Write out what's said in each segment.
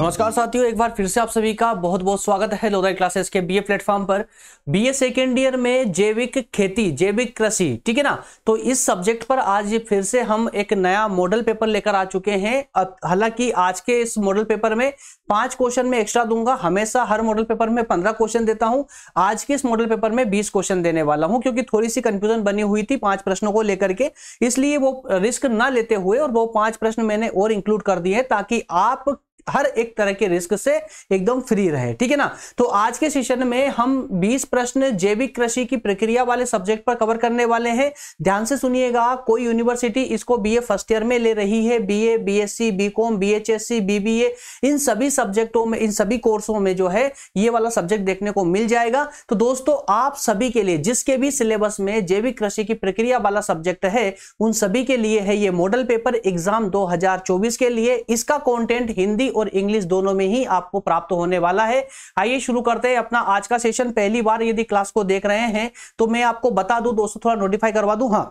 नमस्कार साथियों एक बार फिर से आप सभी का बहुत बहुत स्वागत है लोदा क्लासेस के बीए प्लेटफॉर्म पर बीए सेकेंड ईयर में जैविक खेती जैविक कृषि ठीक है ना तो इस सब्जेक्ट पर आज फिर से हम एक नया मॉडल पेपर लेकर आ चुके हैं हालांकि आज के इस मॉडल पेपर में पांच क्वेश्चन में एक्स्ट्रा दूंगा हमेशा हर मॉडल पेपर में पंद्रह क्वेश्चन देता हूं आज के इस मॉडल पेपर में बीस क्वेश्चन देने वाला हूं क्योंकि थोड़ी सी कंफ्यूजन बनी हुई थी पांच प्रश्नों को लेकर के इसलिए वो रिस्क ना लेते हुए और वो पांच प्रश्न मैंने और इंक्लूड कर दिए ताकि आप हर एक तरह के रिस्क से एकदम फ्री रहे ठीक है ना तो आज के सेशन में हम 20 प्रश्न जैविक कृषि की प्रक्रिया वाले सब्जेक्ट पर कवर करने वाले हैं ध्यान से सुनिएगा कोई यूनिवर्सिटी इसको बीए फर्स्ट ईयर में ले रही है बीए बीएससी बीकॉम बीएचएससी बीबीए इन सभी सब्जेक्टों में इन सभी कोर्सों में जो है ये वाला सब्जेक्ट देखने को मिल जाएगा तो दोस्तों आप सभी के लिए जिसके भी सिलेबस में जैविक कृषि की प्रक्रिया वाला सब्जेक्ट है उन सभी के लिए है ये मॉडल पेपर एग्जाम 2024 के लिए इसका कंटेंट हिंदी और इंग्लिश दोनों में ही आपको प्राप्त होने वाला है आइए शुरू करते हैं अपना आज का सेशन पहली बार यदि क्लास को देख रहे हैं तो मैं आपको बता दू दोस्तों थोड़ा नोटिफाई करवा दू हाँ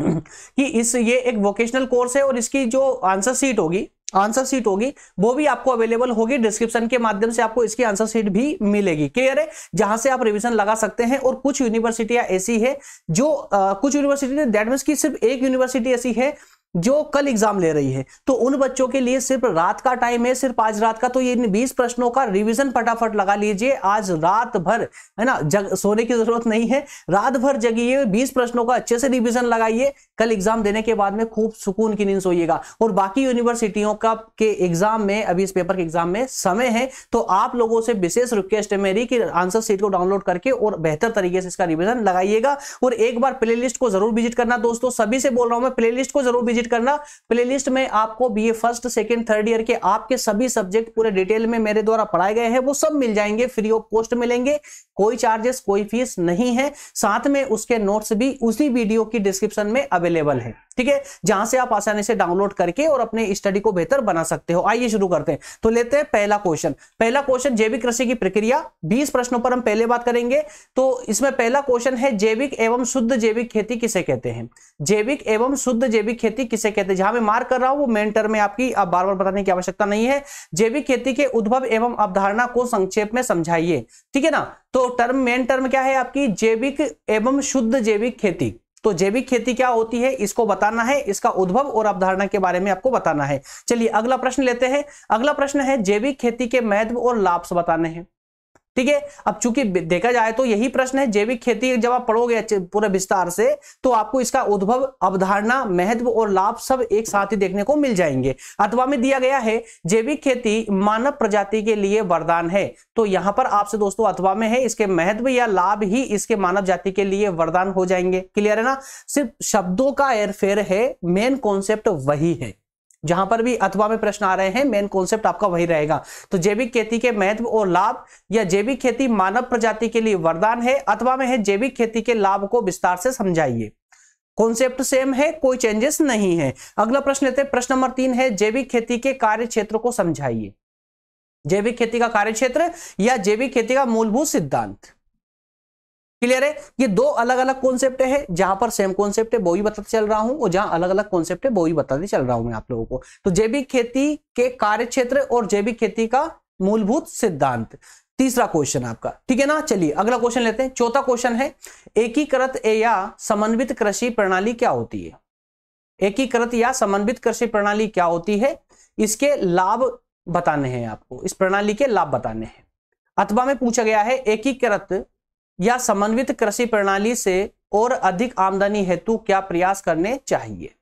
कि इस ये एक वोकेशनल कोर्स है और इसकी जो आंसर सीट होगी आंसर सीट होगी वो भी आपको अवेलेबल होगी डिस्क्रिप्शन के माध्यम से आपको इसकी आंसर सीट भी मिलेगी क्लियर है जहां से आप रिवीजन लगा सकते हैं और कुछ यूनिवर्सिटियां ऐसी है जो आ, कुछ यूनिवर्सिटी दैट मीन की सिर्फ एक यूनिवर्सिटी ऐसी है जो कल एग्जाम ले रही है तो उन बच्चों के लिए सिर्फ रात का टाइम है सिर्फ आज रात का तो ये इन 20 प्रश्नों का रिवीजन फटाफट लगा लीजिए आज रात भर है ना जग सोने की जरूरत नहीं है रात भर जगिए 20 प्रश्नों का अच्छे से रिवीजन लगाइए कल एग्जाम देने के बाद में खूब सुकून की नींद सोइएगा और बाकी यूनिवर्सिटियों का के एग्जाम में अभी इस पेपर के एग्जाम में समय है तो आप लोगों से विशेष रिक्वेस्ट है मेरी कि आंसर सीट को डाउनलोड करके और बेहतर तरीके से इसका रिविजन लगाइएगा और एक बार प्ले को जरूर विजिट करना दोस्तों सभी से बोल रहा हूं मैं प्ले को जरूर विजिट विजिट करना प्लेलिस्ट में आपको ए फर्स्ट सेकेंड थर्ड ईयर के आपके सभी सब्जेक्ट पूरे डिटेल में मेरे द्वारा पढ़ाए गए हैं वो सब मिल जाएंगे फ्री ऑफ कॉस्ट मिलेंगे कोई चार्जेस कोई फीस नहीं है साथ में उसके नोट्स भी उसी वीडियो की डिस्क्रिप्शन में अवेलेबल है ठीक है जहां से आप आसानी से डाउनलोड करके और अपने स्टडी को बेहतर बना सकते हो आइए शुरू करते हैं तो लेते हैं पहला क्वेश्चन पहला क्वेश्चन जैविक कृषि की प्रक्रिया बीस प्रश्नों पर हम पहले बात करेंगे तो इसमें पहला क्वेश्चन है जैविक एवं शुद्ध जैविक खेती किसे कहते हैं जैविक एवं शुद्ध जैविक खेती किसे कहते हैं जहां मैं मार्क कर रहा हूं वो मेन टर्म में आपकी आप बार बार बताने की आवश्यकता नहीं है जैविक खेती के उद्भव एवं अवधारणा को संक्षेप में समझाइए ठीक है ना तो टर्म मेन टर्म क्या है आपकी जैविक एवं शुद्ध जैविक खेती तो जैविक खेती क्या होती है इसको बताना है इसका उद्भव और अवधारणा के बारे में आपको बताना है चलिए अगला प्रश्न लेते हैं अगला प्रश्न है जैविक खेती के महत्व और लाभ बताने हैं ठीक है अब चूंकि देखा जाए तो यही प्रश्न है जैविक खेती जब आप पढ़ोगे पूरे विस्तार से तो आपको इसका उद्भव अवधारणा महत्व और लाभ सब एक साथ ही देखने को मिल जाएंगे अथवा में दिया गया है जैविक खेती मानव प्रजाति के लिए वरदान है तो यहां पर आपसे दोस्तों अथवा में है इसके महत्व या लाभ ही इसके मानव जाति के लिए वरदान हो जाएंगे क्लियर है ना सिर्फ शब्दों का एयरफेयर है मेन कॉन्सेप्ट वही है जहां पर भी अथवा में प्रश्न आ रहे हैं मेन कॉन्सेप्ट आपका वही रहेगा तो जैविक खेती के महत्व और लाभ या जैविक खेती मानव प्रजाति के लिए वरदान है अथवा में है जैविक खेती के लाभ को विस्तार से समझाइए कॉन्सेप्ट सेम है कोई चेंजेस नहीं है अगला प्रश्न लेते प्रश्न नंबर तीन है जैविक खेती के कार्य क्षेत्र को समझाइए जैविक खेती का कार्य क्षेत्र या जैविक खेती का मूलभूत सिद्धांत क्लियर है ये दो अलग अलग कॉन्सेप्ट है जहां पर सेम कॉन्सेप्ट है वो भी बताते चल रहा हूं और जहां अलग अलग कॉन्सेप्ट है वो भी बताते चल रहा हूं मैं आप लोगों को तो जैविक खेती के कार्य क्षेत्र और जैविक खेती का मूलभूत सिद्धांत तीसरा क्वेश्चन आपका ठीक है ना चलिए अगला क्वेश्चन लेते हैं चौथा क्वेश्चन है एकीकृत या समन्वित कृषि प्रणाली क्या होती है एकीकृत या समन्वित कृषि प्रणाली क्या होती है इसके लाभ बताने हैं आपको इस प्रणाली के लाभ बताने हैं अथवा में पूछा गया है एकीकृत या समन्वित कृषि प्रणाली से और अधिक आमदनी हेतु क्या प्रयास करने चाहिए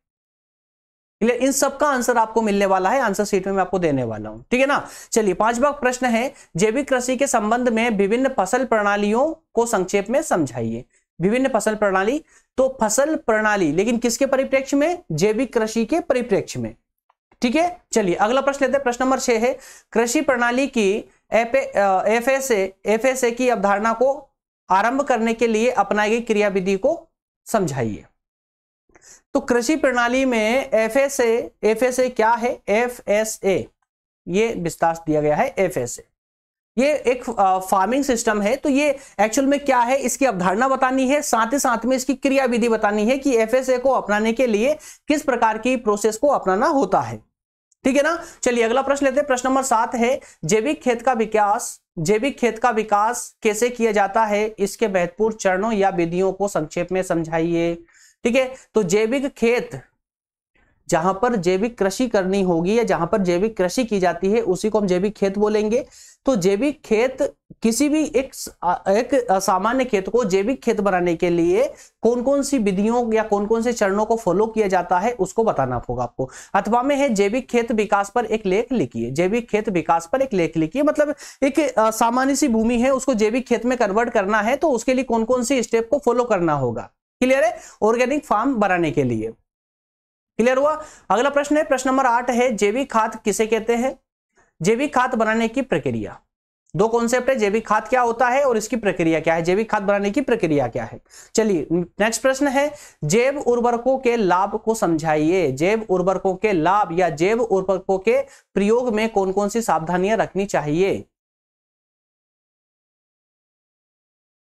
इन सब का आंसर आपको मिलने वाला है आंसर सीट में मैं आपको देने वाला हूं ठीक है ना चलिए पांचवा प्रश्न है जैविक कृषि के संबंध में विभिन्न फसल प्रणालियों को संक्षेप में समझाइए विभिन्न फसल प्रणाली तो फसल प्रणाली लेकिन किसके परिप्रेक्ष्य में जैविक कृषि के परिप्रेक्ष्य में ठीक है चलिए अगला प्रश्न लेते हैं प्रश्न नंबर छह है कृषि प्रणाली की F F S F S A की अवधारणा को आरंभ करने के लिए अपनाई गई क्रियाविधि को समझाइए तो कृषि प्रणाली में F S F S A क्या है एफ एस ए ये विस्तार दिया गया है एफ एस ए ये एक फार्मिंग सिस्टम है तो ये एक्चुअल में क्या है इसकी अवधारणा बतानी है साथ ही साथ में इसकी क्रियाविधि बतानी है कि एफ को अपनाने के लिए किस प्रकार की प्रोसेस को अपनाना होता है ठीक है ना चलिए अगला प्रश्न लेते हैं प्रश्न नंबर सात है जैविक खेत का विकास जैविक खेत का विकास कैसे किया जाता है इसके महत्वपूर्ण चरणों या विधियों को संक्षेप में समझाइए ठीक है तो जैविक खेत जहां पर जैविक कृषि करनी होगी या जहां पर जैविक कृषि की जाती है उसी को हम जैविक खेत बोलेंगे तो जैविक खेत किसी भी एक एक सामान्य खेत को जैविक खेत बनाने के लिए कौन कौन सी विधियों या कौन कौन से चरणों को फॉलो किया जाता है उसको बताना होगा आपको अथवा में है जैविक खेत विकास पर एक लेख लिखिए जैविक खेत विकास पर एक लेख लिखिए मतलब एक सामान्य सी भूमि है उसको जैविक खेत में कन्वर्ट करना है तो उसके लिए कौन कौन सी स्टेप को फॉलो करना होगा क्लियर है ऑर्गेनिक फार्म बनाने के लिए क्लियर हुआ अगला प्रश्न है प्रश्न नंबर आठ है जैविक खाद किसे कहते हैं जैविक खाद बनाने की प्रक्रिया दो कॉन्सेप्ट है जैविक खाद क्या होता है और इसकी प्रक्रिया क्या है जैविक खाद बनाने की प्रक्रिया क्या है चलिए नेक्स्ट प्रश्न है जैव उर्वरकों के लाभ को समझाइए जैव उर्वरकों के लाभ या जैव उर्वरकों के प्रयोग में कौन कौन सी सावधानियां रखनी चाहिए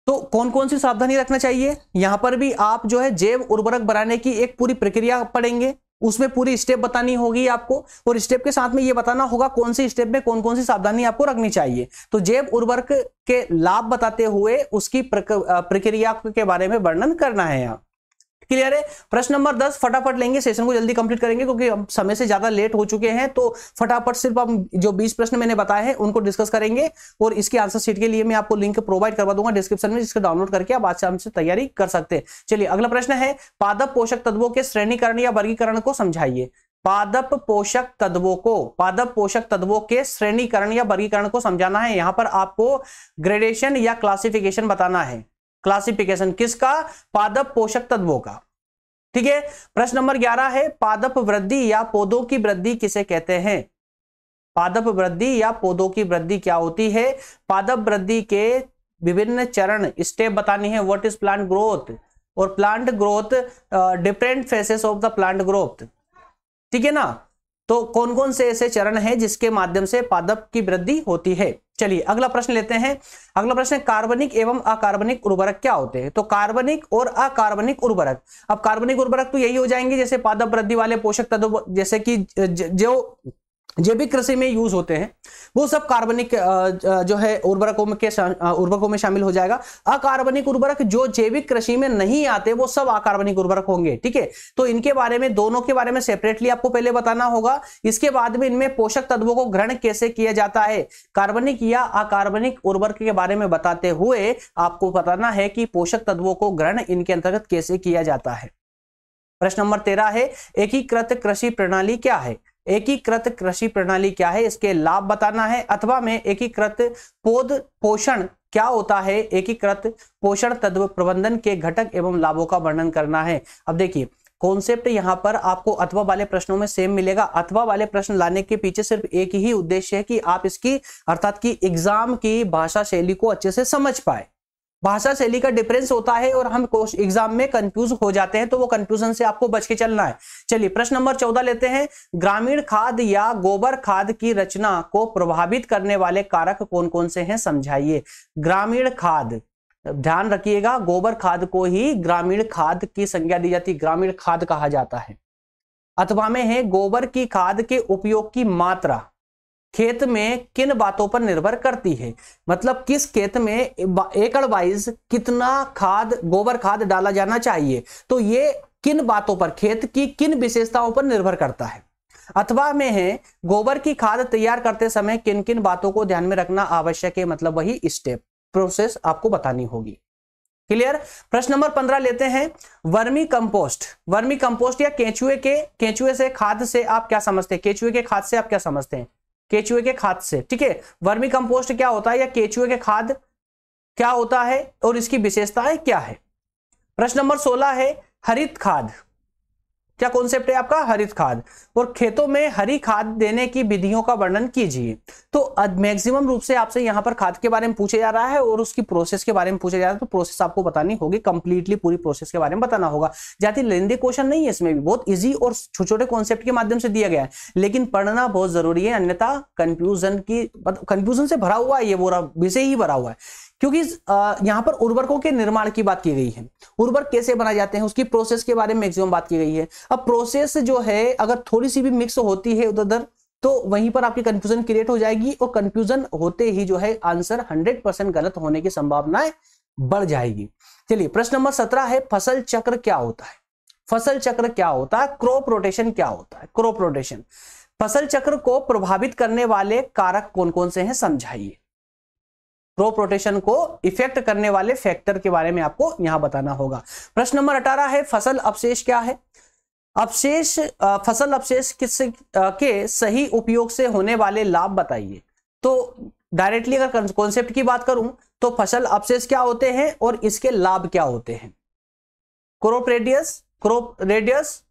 तो कौन कौन सी सावधानी रखना चाहिए यहां पर भी आप जो है जैव उर्वरक बनाने की एक पूरी प्रक्रिया पढ़ेंगे उसमें पूरी स्टेप बतानी होगी आपको और स्टेप के साथ में ये बताना होगा कौन सी स्टेप में कौन कौन सी सावधानी आपको रखनी चाहिए तो जैव उर्वरक के लाभ बताते हुए उसकी प्रक्रिया के बारे में वर्णन करना है यहाँ क्लियर है प्रश्न नंबर दस फटाफट लेंगे सेशन को जल्दी कंप्लीट करेंगे क्योंकि अब समय से ज्यादा लेट हो चुके हैं तो फटाफट सिर्फ हम जो बीस प्रश्न मैंने बताए हैं उनको डिस्कस करेंगे और इसके आंसर सीट के लिए मैं आपको लिंक प्रोवाइड करवा दूंगा डिस्क्रिप्शन में जिसको डाउनलोड करके आप आसान से हमसे तैयारी कर सकते हैं चलिए अगला प्रश्न है पादप पोषक तत्वों के श्रेणीकरण या वर्गीकरण को समझाइए पादप पोषक तत्वों को पादप पोषक तत्वों के श्रेणीकरण या वर्गीकरण को समझाना है यहां पर आपको ग्रेडेशन या क्लासिफिकेशन बताना है क्लासिफिकेशन किसका पादप पोषक तत्वों का ठीक है प्रश्न नंबर ग्यारह है पादप वृद्धि या पौधों की वृद्धि किसे कहते हैं पादप वृद्धि या पौधों की वृद्धि क्या होती है पादप वृद्धि के विभिन्न चरण स्टेप बतानी है व्हाट इज प्लांट ग्रोथ और plant growth different phases of the plant growth ठीक है ना तो कौन कौन से ऐसे चरण हैं जिसके माध्यम से पादप की वृद्धि होती है चलिए अगला प्रश्न लेते हैं अगला प्रश्न कार्बनिक एवं अकार्बनिक उर्वरक क्या होते हैं तो कार्बनिक और अकार्बनिक उर्वरक अब कार्बनिक उर्वरक तो यही हो जाएंगे जैसे पादप वृद्धि वाले पोषक तत्व जैसे कि जो जैविक कृषि में यूज होते हैं वो सब कार्बनिक जो है उर्वरकों में के उर्वरकों में शामिल हो जाएगा अकार्बनिक उर्वरक जो जैविक कृषि में नहीं आते वो सब अकार्बनिक उर्वरक होंगे ठीक है तो इनके बारे में दोनों के बारे में सेपरेटली आपको पहले बताना होगा इसके बाद में इनमें पोषक तत्वों को ग्रहण कैसे किया जाता है कार्बनिक या अकार्बनिक उर्वरक के बारे में बताते हुए आपको बताना है कि पोषक तत्वों को ग्रहण इनके अंतर्गत कैसे किया जाता है प्रश्न नंबर तेरह है एकीकृत कृषि प्रणाली क्या है एकीकृत कृषि प्रणाली क्या है इसके लाभ बताना है अथवा में एकीकृत पौध पोषण क्या होता है एकीकृत पोषण तत्व प्रबंधन के घटक एवं लाभों का वर्णन करना है अब देखिए कॉन्सेप्ट यहाँ पर आपको अथवा वाले प्रश्नों में सेम मिलेगा अथवा वाले प्रश्न लाने के पीछे सिर्फ एक ही उद्देश्य है कि आप इसकी अर्थात की एग्जाम की भाषा शैली को अच्छे से समझ पाए भाषा शैली का डिफरेंस होता है और हम एग्जाम में कंफ्यूज हो जाते हैं तो वो कंफ्यूजन से आपको बच के चलना है चलिए प्रश्न नंबर चौदह लेते हैं ग्रामीण खाद या गोबर खाद की रचना को प्रभावित करने वाले कारक कौन कौन से हैं समझाइए ग्रामीण खाद ध्यान रखिएगा गोबर खाद को ही ग्रामीण खाद की संज्ञा दी जाती ग्रामीण खाद कहा जाता है अथवा में है गोबर की खाद के उपयोग की मात्रा खेत में किन बातों पर निर्भर करती है मतलब किस खेत में एकड़ वाइज कितना खाद गोबर खाद डाला जाना चाहिए तो ये किन बातों पर खेत की किन विशेषताओं पर निर्भर करता है अथवा में है गोबर की खाद तैयार करते समय किन किन बातों को ध्यान में रखना आवश्यक है मतलब वही स्टेप प्रोसेस आपको बतानी होगी क्लियर प्रश्न नंबर पंद्रह लेते हैं वर्मी कंपोस्ट वर्मी कंपोस्ट या केंचुए के केंचुए से खाद से आप क्या समझते हैं केंचुए के खाद से आप क्या समझते हैं केचुए के खाद से ठीक है वर्मी कंपोस्ट क्या होता है या केचुए के खाद क्या होता है और इसकी विशेषताएं क्या है प्रश्न नंबर सोलह है हरित खाद क्या कॉन्सेप्ट है आपका हरित खाद और खेतों में हरी खाद देने की विधियों का वर्णन कीजिए तो मैक्सिमम रूप से आपसे यहाँ पर खाद के बारे में पूछा जा रहा है और उसकी प्रोसेस के बारे में पूछा जा रहा है तो प्रोसेस आपको बतानी होगी कंप्लीटली पूरी प्रोसेस के बारे में बताना होगा जाति लेंदी क्वेश्चन नहीं है इसमें भी बहुत ईजी और छोटे छोटे कॉन्सेप्ट के माध्यम से दिया गया है लेकिन पढ़ना बहुत जरूरी है अन्यथा कंफ्यूजन की कंफ्यूजन मतलब से भरा हुआ है ये बोरा विषय ही भरा हुआ है क्योंकि यहाँ पर उर्वरकों के निर्माण की बात की गई है उर्वरक कैसे बनाए जाते हैं उसकी प्रोसेस के बारे में मैक्सिमम बात की गई है अब प्रोसेस जो है अगर थोड़ी सी भी मिक्स होती है उधर उधर तो वहीं पर आपकी कंफ्यूजन क्रिएट हो जाएगी और कंफ्यूजन होते ही जो है आंसर परसेंट गलत होने की संभावनाएं बढ़ जाएगी चलिए प्रश्न नंबर सत्रह है फसल चक्र क्या होता है फसल चक्र क्या होता है क्रॉप रोटेशन क्या होता है क्रॉप रोटेशन फसल चक्र को प्रभावित करने वाले कारक कौन कौन से हैं समझाइए क्रॉप रोटेशन को इफेक्ट करने वाले फैक्टर के बारे में आपको यहां बताना होगा प्रश्न नंबर अठारह है फसल अवशेष क्या है अवशेष फसल अवशेष किस के सही उपयोग से होने वाले लाभ बताइए तो डायरेक्टली अगर कॉन्सेप्ट की बात करूं तो फसल अपशेष क्या होते हैं और इसके लाभ क्या होते हैं क्रोप रेडियस क्रोप रेडियस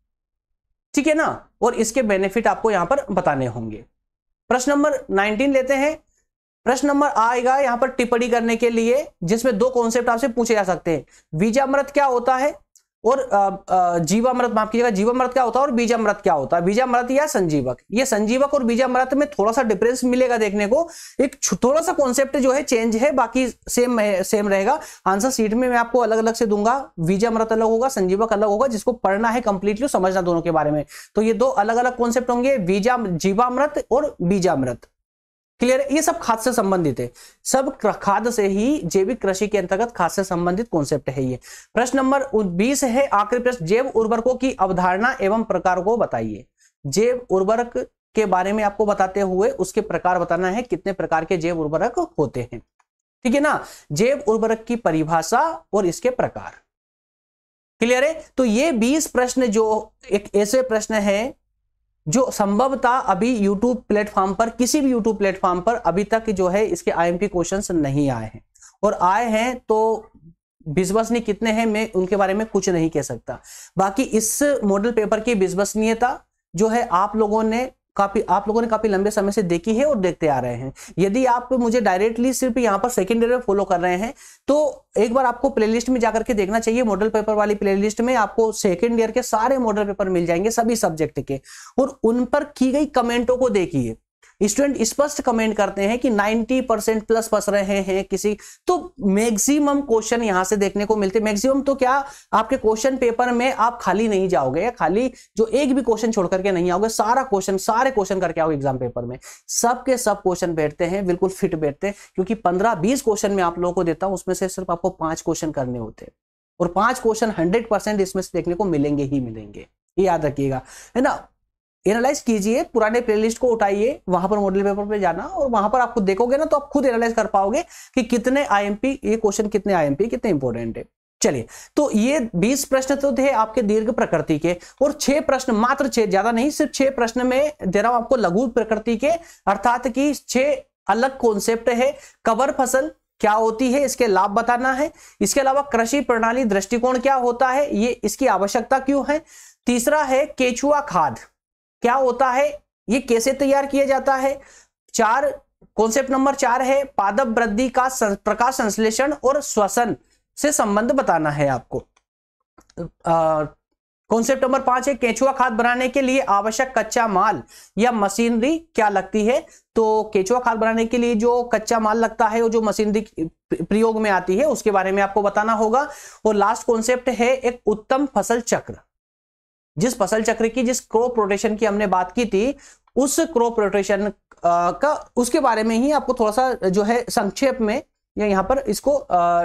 ठीक है ना और इसके बेनिफिट आपको यहां पर बताने होंगे प्रश्न नंबर 19 लेते हैं प्रश्न नंबर आएगा यहां पर टिप्पणी करने के लिए जिसमें दो कॉन्सेप्ट आपसे पूछे जा सकते हैं बीजामृत क्या होता है और जीवामृत माफ कीजिएगा जीवामृत क्या होता है और बीजामृत क्या होता है बीजामृत या संजीवक ये संजीवक और बीजामृत में थोड़ा सा डिफरेंस मिलेगा देखने को एक थोड़ा सा कॉन्सेप्ट जो है चेंज है बाकी सेम सेम रहेगा आंसर सीट में मैं आपको अलग अलग से दूंगा बीजामृत अलग होगा संजीवक अलग होगा जिसको पढ़ना है कंप्लीटली समझना दोनों के बारे में तो ये दो अलग अलग कॉन्सेप्ट होंगे बीजा जीवामृत और बीजामृत क्लियर है ये सब खाद से संबंधित है सब खाद से ही जैविक कृषि के अंतर्गत खाद से संबंधित कॉन्सेप्ट है ये प्रश्न नंबर 20 है आखिरी प्रश्न जैव उर्वरकों की अवधारणा एवं प्रकार को बताइए जैव उर्वरक के बारे में आपको बताते हुए उसके प्रकार बताना है कितने प्रकार के जैव उर्वरक होते हैं ठीक है ना जैव उर्वरक की परिभाषा और इसके प्रकार क्लियर है तो ये 20 प्रश्न जो एक ऐसे प्रश्न है जो संभवता अभी यूट्यूब प्लेटफॉर्म पर किसी भी यूट्यूब प्लेटफॉर्म पर अभी तक जो है इसके आईएमपी क्वेश्चंस नहीं आए हैं और आए हैं तो विश्वसनीय कितने हैं मैं उनके बारे में कुछ नहीं कह सकता बाकी इस मॉडल पेपर की विश्वसनीयता जो है आप लोगों ने काफी आप लोगों ने काफी लंबे समय से देखी है और देखते आ रहे हैं यदि आप मुझे डायरेक्टली सिर्फ यहाँ पर सेकेंड ईयर में फॉलो कर रहे हैं तो एक बार आपको प्लेलिस्ट में जाकर के देखना चाहिए मॉडल पेपर वाली प्लेलिस्ट में आपको सेकेंड ईयर के सारे मॉडल पेपर मिल जाएंगे सभी सब्जेक्ट के और उन पर की गई कमेंटों को देखिए स्टूडेंट स्पष्ट कमेंट करते हैं कि 90 परसेंट प्लस फंस रहे हैं किसी तो मैक्सिमम क्वेश्चन यहां से देखने को मिलते मैक्सिमम तो क्या आपके क्वेश्चन पेपर में आप खाली नहीं जाओगे खाली जो एक भी क्वेश्चन छोड़ करके नहीं आओगे सारा क्वेश्चन सारे क्वेश्चन करके आओगे एग्जाम पेपर में सबके सब क्वेश्चन बैठते हैं बिल्कुल फिट बैठते हैं क्योंकि पंद्रह बीस क्वेश्चन में आप लोगों को देता हूं उसमें से सिर्फ आपको पांच क्वेश्चन करने होते हैं और पांच क्वेश्चन हंड्रेड परसेंट इसमें से देखने को मिलेंगे ही मिलेंगे याद रखिएगा है ना एनालाइज कीजिए पुराने प्लेलिस्ट को उठाइए वहां पर मॉडल पेपर पे जाना और वहां पर आपको देखोगे ना तो आप खुद एनालाइज कर पाओगे कि कितने आईएमपी ये क्वेश्चन कितने आईएमपी कितने इंपॉर्टेंट है चलिए तो ये 20 प्रश्न तो थे आपके दीर्घ प्रकृति के और छह प्रश्न मात्र छह ज्यादा नहीं सिर्फ छह प्रश्न में दे रहा हूं आपको लघु प्रकृति के अर्थात की छह अलग कॉन्सेप्ट है कवर फसल क्या होती है इसके लाभ बताना है इसके अलावा कृषि प्रणाली दृष्टिकोण क्या होता है ये इसकी आवश्यकता क्यों है तीसरा है केचुआ खाद क्या होता है ये कैसे तैयार किया जाता है चार कॉन्सेप्ट नंबर चार है पादप वृद्धि का प्रकाश संश्लेषण और श्वसन से संबंध बताना है आपको कॉन्सेप्ट नंबर पांच है केचुआ खाद बनाने के लिए आवश्यक कच्चा माल या मशीनरी क्या लगती है तो केचुआ खाद बनाने के लिए जो कच्चा माल लगता है वो जो मशीनरी प्रयोग में आती है उसके बारे में आपको बताना होगा और लास्ट कॉन्सेप्ट है एक उत्तम फसल चक्र जिस फसल चक्र की जिस क्रॉप रोटेशन की हमने बात की थी उस क्रॉप रोटेशन का उसके बारे में ही आपको थोड़ा सा जो है संक्षेप में या यहां पर इसको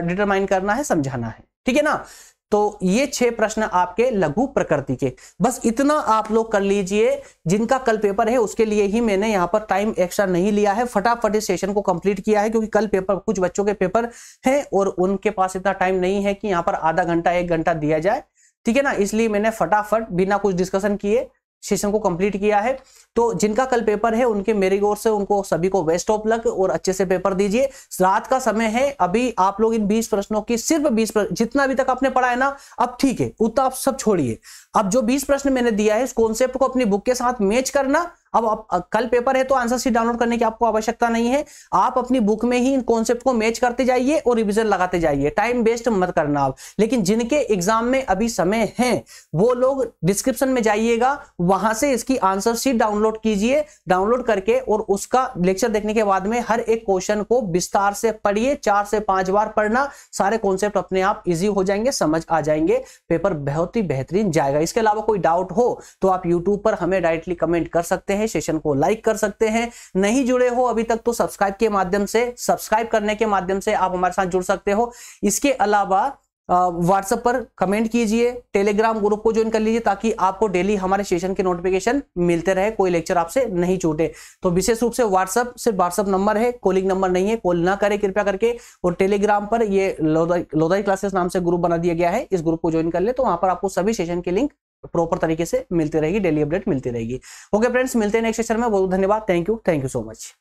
डिटरमाइन करना है समझाना है ठीक है ना तो ये छह प्रश्न आपके लघु प्रकृति के बस इतना आप लोग कर लीजिए जिनका कल पेपर है उसके लिए ही मैंने यहाँ पर टाइम एक्स्ट्रा नहीं लिया है फटाफट इस सेशन को कंप्लीट किया है क्योंकि कल पेपर कुछ बच्चों के पेपर हैं और उनके पास इतना टाइम नहीं है कि यहाँ पर आधा घंटा एक घंटा दिया जाए ठीक है ना इसलिए मैंने फटाफट बिना कुछ डिस्कशन किए सेशन को कंप्लीट किया है तो जिनका कल पेपर है उनके मेरी ओर से उनको सभी को वेस्ट ऑफ लक और अच्छे से पेपर दीजिए रात का समय है अभी आप लोग इन 20 प्रश्नों की सिर्फ 20 प्रश्न जितना अभी तक आपने पढ़ा है ना अब ठीक है उतना आप सब छोड़िए अब जो 20 प्रश्न मैंने दिया है इस कॉन्सेप्ट को अपनी बुक के साथ मैच करना अब आप कल पेपर है तो आंसर सीट डाउनलोड करने की आपको आवश्यकता नहीं है आप अपनी बुक में ही इन कॉन्सेप्ट को मैच करते जाइए और रिविजन लगाते जाइए टाइम वेस्ट मत करना आप लेकिन जिनके एग्जाम में अभी समय है वो लोग डिस्क्रिप्शन में जाइएगा वहां से इसकी आंसर सीट डाउनलोड कीजिए डाउनलोड करके और उसका लेक्चर देखने के बाद में हर एक क्वेश्चन को विस्तार से पढ़िए चार से पांच बार पढ़ना सारे कॉन्सेप्ट अपने आप इजी हो जाएंगे समझ आ जाएंगे पेपर बहुत ही बेहतरीन जाएगा इसके अलावा कोई डाउट हो तो आप यूट्यूब पर हमें डायरेक्टली कमेंट कर सकते हैं हैं सेशन को लाइक कर सकते हैं नहीं जुड़े हो अभी तक तो सब्सक्राइब के माध्यम से सब्सक्राइब करने के माध्यम से आप हमारे साथ जुड़ सकते हो इसके अलावा व्हाट्सएप पर कमेंट कीजिए टेलीग्राम ग्रुप को ज्वाइन कर लीजिए ताकि आपको डेली हमारे सेशन के नोटिफिकेशन मिलते रहे कोई लेक्चर आपसे नहीं छूटे तो विशेष रूप से व्हाट्सएप सिर्फ व्हाट्सएप नंबर है कॉलिंग नंबर नहीं है कॉल ना करें कृपया करके और टेलीग्राम पर ये लोदाई लोदाई क्लासेस नाम से ग्रुप बना दिया गया है इस ग्रुप को ज्वाइन कर ले तो वहां पर आपको सभी सेशन के लिंक प्रॉपर तरीके से मिलती रहेगी डेली अपडेट मिलती रहेगी ओके फ्रेंड्स मिलते हैं नेक्स्ट सेशन में बहुत धन्यवाद thank you thank you so much